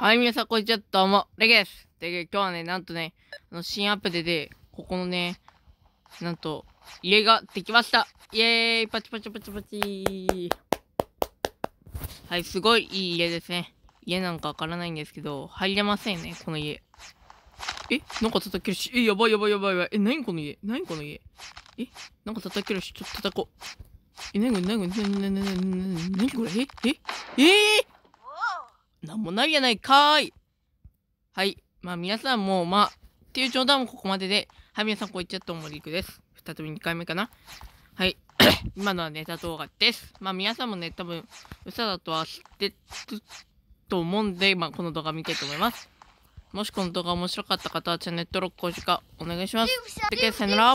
はい、皆さん、こんにちは。どうも、レゲです。で、今日はね、なんとね、あの、新アップデで、ここのね、なんと、家ができましたイエーイパチパチパチパチはい、すごいいい家ですね。家なんかわからないんですけど、入れませんね、この家。えなんか叩けるし、え、やばいやばいやばいやばい。え、何この家何この家えなんか叩けるし、ちょっと叩こう。え、なにこれな何これこれこれえええー、もないやないかーい。はい。まあ皆さんも、まあ、っていう冗談もここまでで、はい、皆さんこう言っちゃったもりくです。再び2回目かな。はい。今のはネタ動画です。まあ皆さんもね、多分、嘘だとは知ってると思うんで、まあこの動画見たいと思います。もしこの動画面白かった方はチャンネル登録、高評価お願いします。でさよなら。